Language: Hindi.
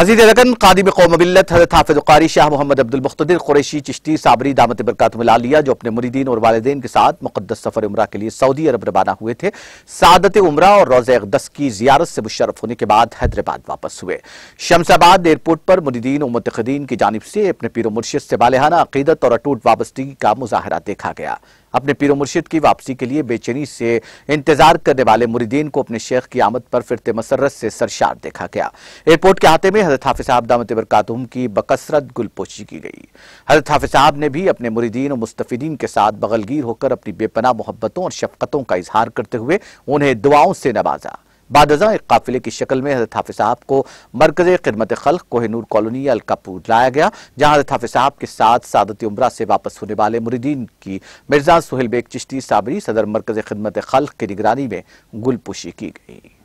अजीज कादिब कौम मिलत हजरत हाफिज कारी शाह मोहम्मद अब्दुल मुख्तर कुरैशी चिश्ती साबरी दामत बरकत मिलालिया जो अपने मुरीदीन और वालदेन के साथ मुकदस सफर उम्र के लिए सऊदी अरब रवाना हुए थे सादत उम्र और रोजे अकदस की जियारत से मुशरफ होने के बाद हैदराबाद वापस हुए शमसाबाद एयरपोर्ट पर मुरीदीन और मुतदीन की जानब से अपने पीर मुर्शद से बालहाना अकीदत और अटूट वाबस्तगी का मुजाहरा देखा गया अपने पीर मुर्शिद की वापसी के लिए बेचैनी से इंतजार करने वाले मुरीदीन को अपने शेख की आमद पर फिरते मसरत से सरशार देखा गया एयरपोर्ट के आते में हजरत हाफि साहब दामत बरकातुम की बकसरत गुलपोशी की गई हजरत हाफि साहब ने भी अपने मुरीदीन और मुस्तफिदीन के साथ बगलगीर होकर अपनी बेपना मोहब्बतों और शफकतों का इजहार करते हुए उन्हें दुआओं से नवाजा बादजा एक काफिले की शक्ल में हजरत हाफि साहब को मरकज खिदमत खल कोहनूर कॉलोनी अलकापुर लाया गया जहाँ हजरत हाफि साहब के साथ सादत उम्र से वापस होने वाले मुरीदीन की मिर्जा सुहेल बेग चिश्ती साबरी सदर मरकज खिदमत खल की निगरानी में गुलपुशी की गई